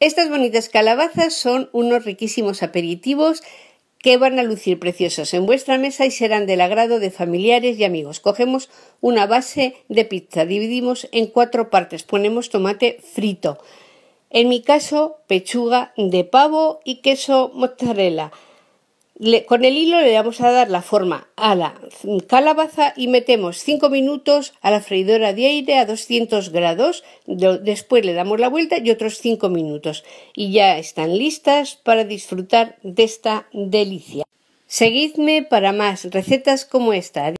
Estas bonitas calabazas son unos riquísimos aperitivos que van a lucir preciosos en vuestra mesa y serán del agrado de familiares y amigos. Cogemos una base de pizza, dividimos en cuatro partes, ponemos tomate frito, en mi caso pechuga de pavo y queso mozzarella con el hilo le vamos a dar la forma a la calabaza y metemos 5 minutos a la freidora de aire a 200 grados. después le damos la vuelta y otros 5 minutos. Y ya están listas para disfrutar de esta delicia. Seguidme para más recetas como esta.